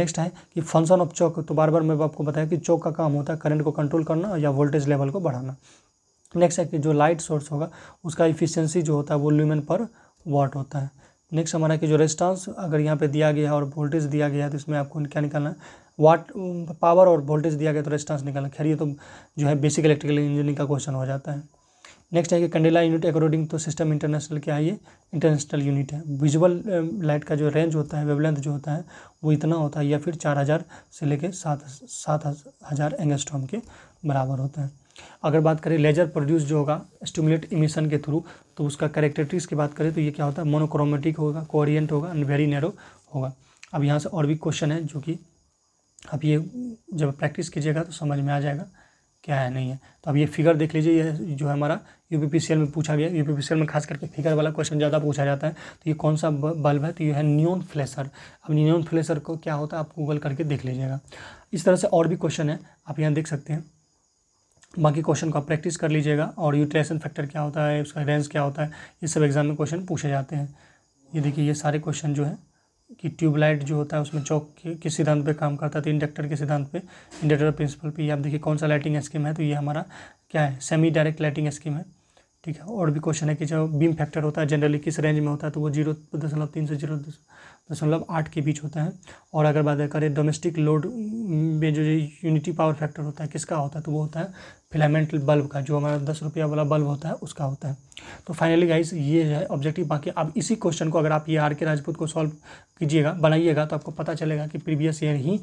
[SPEAKER 1] नेक्स्ट है कि फंक्शन ऑफ चौक तो बार बार मैं आपको बताया कि चौक का काम होता है करंट को कंट्रोल करना या वोल्टेज लेवल को बढ़ाना नेक्स्ट है कि जो लाइट सोर्स होगा उसका इफिशियंसी जो होता है वो ल्यूमन पर वाट होता है नेक्स्ट हमारा कि जो रेस्टांस अगर यहाँ पर दिया गया है और वोल्टेज दिया गया है तो इसमें आपको क्या निकालना है वाट पावर और वोल्टेज दिया गया तो रेस्टांस निकालना खैर ये तो जो है बेसिक इलेक्ट्रिकल इंजीनियरिंग का क्वेश्चन हो जाता है नेक्स्ट है कि candela unit according to system international क्या है ये इंटरनेशनल यूनिट है विजुअल लाइट um, का जो रेंज होता है वेवलेंथ जो होता है वो इतना होता है या फिर चार हज़ार से लेकर सात सात हज़ार एंगस्ट्रॉम के बराबर होता है अगर बात करें लेजर प्रोड्यूस जो होगा स्टिमुलेट इमिशन के थ्रू तो उसका करेक्टरिस्टिक्स की बात करें तो ये क्या होता है मोनोक्रोमेटिक होगा कोरियंट होगा एंड वेरी नैरो होगा अब यहाँ से और भी क्वेश्चन है जो कि आप ये जब प्रैक्टिस कीजिएगा तो समझ में आ जाएगा क्या है नहीं है तो अब ये फिगर देख लीजिए ये जो है हमारा यू में पूछा गया यू में खास करके फिगर वाला क्वेश्चन ज़्यादा पूछा जाता है तो ये कौन सा बल्ब है तो ये है न्यून फ्लेसर अब न्यून फ्लेसर को क्या होता है आप गूगल करके देख लीजिएगा इस तरह से और भी क्वेश्चन है आप यहाँ देख सकते हैं बाकी क्वेश्चन को आप प्रैक्टिस कर लीजिएगा और यूट्रेशन फैक्टर क्या होता है उसका रेंज क्या होता है ये सब एग्जाम में क्वेश्चन पूछे जाते हैं ये देखिए ये सारे क्वेश्चन जो है कि ट्यूबलाइट जो होता है उसमें चौक के सिद्धांत पे काम करता था तो इंडक्टर के सिद्धांत पे इंडक्टर प्रिंसिपल पे ये आप देखिए कौन सा लाइटिंग स्कीम है तो ये हमारा क्या है सेमी डायरेक्ट लाइटिंग स्कीम है ठीक है और भी क्वेश्चन है कि जो बीम फैक्टर होता है जनरली किस रेंज में होता है तो वो जीरो दशमलव तीन से जीरो दशमलव दशमलव आठ के बीच होता है और अगर बात करें डोमेस्टिक लोड में जो यूनिटी पावर फैक्टर होता है किसका होता है तो वो होता है फिलामेंट बल्ब का जो हमारा दस रुपया वाला बल्ब होता है उसका होता है तो फाइनली गाइस ये है ऑब्जेक्टिव बाकी अब इसी क्वेश्चन को अगर आप ये आर के राजपूत को सॉल्व कीजिएगा बनाइएगा तो आपको पता चलेगा कि प्रीवियस ईयर ही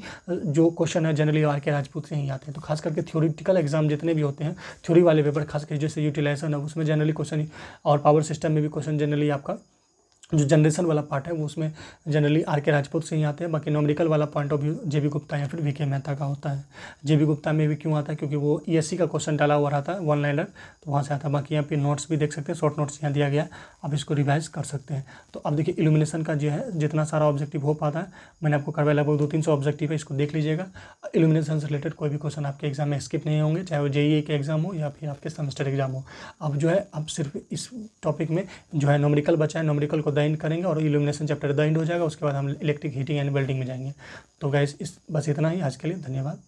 [SPEAKER 1] जो क्वेश्चन है जनरली आर के राजपूत से ही आते हैं तो खास करके थ्योरिटिकल एग्जाम जितने भी होते हैं थ्योरी वाले पेपर खास करके जैसे यूटिलाइजेशन है उसमें जनरली क्वेश्चन और पावर सिस्टम में भी क्वेश्चन जनरली आपका जो जनरेशन वाला पार्ट है वो उसमें जनरली आर के राजपूत से ही आते हैं बाकी नॉमरिकल वाला point of view J B Gupta या फिर वी के मेहता का होता है जे बी गुप्ता में भी क्यों आता है क्योंकि वो ई एस सी का क्वेश्चन डाला हुआ रहा था वन लाइनर तो वहाँ से आता है बाकी यहाँ पे नोट्स भी देख सकते हैं शॉर्ट नोट्स यहाँ दिया गया आप इसको रिवाइज कर सकते हैं तो अब देखिए इलुमिनेशन का जो है जितना सारा ऑब्जेक्टिव हो पाता है मैंने आपको करवाया लगभग दो तीन सौ ऑब्जेक्टिव है इसको देख लीजिएगा इलुमिनेशन से रिलेटेड कोई भी क्वेश्चन आपके एग्जाम में स्किप नहीं होंगे चाहे वो जे e e के एग्जाम हो या फिर आपके सेमेस्टर एग्जाम हो अब जो है आप सिर्फ इस टॉपिक में जो है नॉमरिकल बचा है नॉमरिकल को द एंड करेंगे और इल्यूमिनेशन चैप्टर द एंड हो जाएगा उसके बाद हम इलेक्ट्रिक हीटिंग एंड वेल्डिंग में जाएंगे तो गैस इस बस इतना ही आज के लिए धन्यवाद